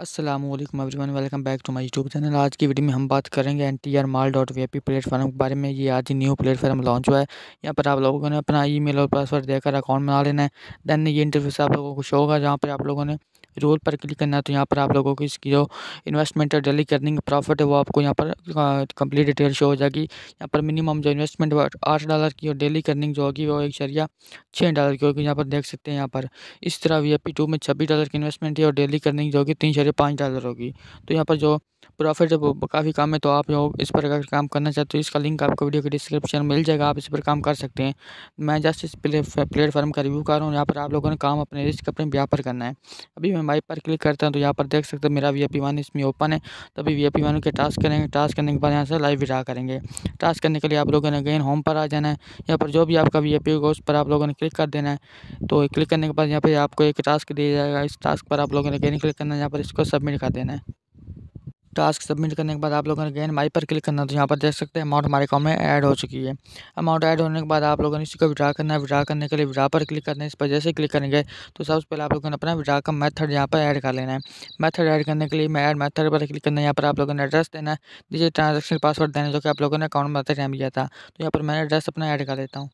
Aslam everyone welcome back to my YouTube channel आज की video में हम बात करेंगे N T R mall dot V I platform के बारे में ये आज ही न्यू प्लेटफॉर्म लॉन्च हुआ है यहाँ पर आप लोगों ने अपना ईमेल और पासवर्ड देकर अकाउंट बना लेना है दैन ये इंटरव्यू से आप लोगों को शो होगा जहाँ पर आप लोगों ने रोल पर क्लिक करना है तो यहाँ पर आप लोगों को इसकी जो इन्वेस्टमेंट है डेली करनिंग प्रॉफिट है वो आपको यहाँ पर कंप्लीट डिटेल शो हो जाएगी यहाँ पर मिनिमम जो इन्वेस्टमेंट आठ डॉलर की और डेली करनिंग जो होगी वो एक शरिया छः डॉलर की होगी यहाँ पर देख सकते हैं यहाँ पर इस तरह वी टू में छब्बीस डॉलर की इन्वेस्टमेंट है और डेली करनिंग जो होगी तीन जगह पाँच डॉलर होगी तो यहाँ पर जो प्रॉफिट जब काफ़ी काम है तो आप लोग इस पर अगर काम करना चाहते हो तो इसका लिंक आपको वीडियो के डिस्क्रिप्शन में मिल जाएगा आप इस पर काम कर सकते हैं मैं जस्ट इस प्लेटफॉर्म का रिव्यू कर रहा हूँ यहाँ पर आप लोगों ने काम अपने रिस्क अपने ब्याह पर करना है अभी मैं बाइक पर क्लिक करता हूँ तो यहाँ पर देख सकते हैं मेरा वी पी वन इसमें ओपन है तो अभी वी पी वन के टास्क करेंगे टास्क करने के बाद यहाँ से लाइव विड्रा करेंगे टास्क करने के लिए आप लोगों ने अगेन होम पर आ जाना है यहाँ पर जो भी आपका वी पी होगा उस पर आप लोगों ने क्लिक कर देना है तो क्लिक करने के बाद यहाँ पर आपको एक टास्क दिया जाएगा इस टास्क पर आप लोगों ने अगेन क्लिक करना है यहाँ पर इस उसको सबमिट कर देना है टास्क सबमिट करने के बाद आप लोगों ने गेन माई पर क्लिक करना है तो यहाँ पर देख सकते हैं अमाउंट हमारे अकाउंट में ऐड हो चुकी है अमाउंट ऐड होने के बाद आप लोगों ने इसी को विड्रा करना है विड्रा करने के लिए विड्रा पर क्लिक करना है इस पर जैसे क्लिक करेंगे तो सबसे पहले आप लोगों ने अपना विड्रा का मेथड यहाँ पर ऐड कर लेना है मैथड ऐड करने के लिए मैं ऐड मैथड पर क्लिक करना है यहाँ पर आप लोगों ने एड्रेस देना है दीजिए ट्रांजेक्शन पासवर्ड देना जो कि आप लोगों ने अकाउंट में बताते टाइम लिया था तो यहाँ पर मैं एड्रेस अपना ऐड कर लेता हूँ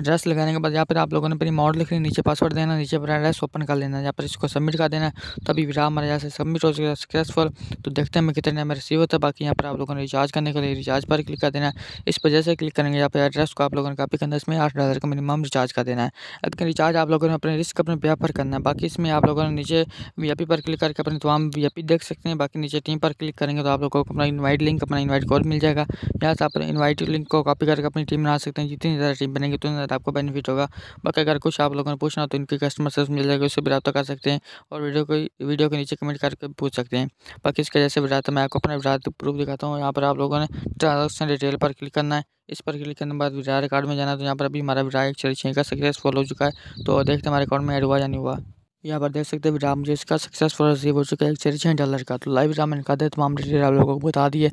एड्रेस लगाने के बाद यहाँ पर आप लोगों ने अपनी मॉडल लिखनी नीचे पासवर्ड देना नीचे पर एड्रेस ओपन कर लेना यहाँ पर इसको सबमिट कर देना तभी विराम हमारे यहाँ से सबमिट हो है सक्सेसफुल तो देखते हैं मैं कितने में रिसीव होता है बाकी यहाँ पर आप लोगों ने रिचार्ज करने के लिए रिचार्ज पर क्लिक कर देना इस पर जैसे क्लिक करेंगे यहाँ पर एड्रेस को आप लोगों ने कापी करना है इसमें आठ डॉलर का मिनिमम रिचार्ज कर देना है लेकिन रिचार्ज आप लोगों ने अपने रिस्क अपने व्याप पर करना है बाकी इसमें आप लोगों ने नीचे वी पर क्लिक करके अपने तमाम वी देख सकते हैं बाकी नीचे टीम पर क्लिक करेंगे तो आप लोगों को अपना इन्वाइट लिंक अपना इन्वाइट कॉल मिल जाएगा यहाँ से आप इन्वाइट लिंक को कॉपी करके अपनी टीम बना सकते हैं जितनी ज़्यादा टीम बनेगी करेंगे तो ज़्यादा आपको बेनिफिट होगा बाकी अगर कुछ आप लोगों ने पूछना हो तो इनकी कस्टमर सर्विस मिल जाएगी उससे भी रब्ता तो कर सकते हैं और वीडियो को वीडियो के नीचे कमेंट करके पूछ सकते हैं बाकी इसके जैसे विरात तो मैं आपको अपना विरात प्रूफ दिखाता हूँ यहाँ पर आप लोगों ने ट्रांजेक्शन डिटेल पर क्लिक करना है इस पर क्लिक करने के बाद विरा रिकॉर्ड में जाना तो यहाँ पर अभी हमारा विरा एक छः का सक्सेसफुल हो चुका है तो देखते हैं हमारे अकाउंट में एड हुआ या नहीं हुआ यहाँ पर देख सकते हैं विराम जी इसका सक्सेसफुल रिसीव हो चुका है एक सौ छः डॉलर का तो लाइव विराम इनका दे तमाम तो डिटेल आप लोगों को बता दिए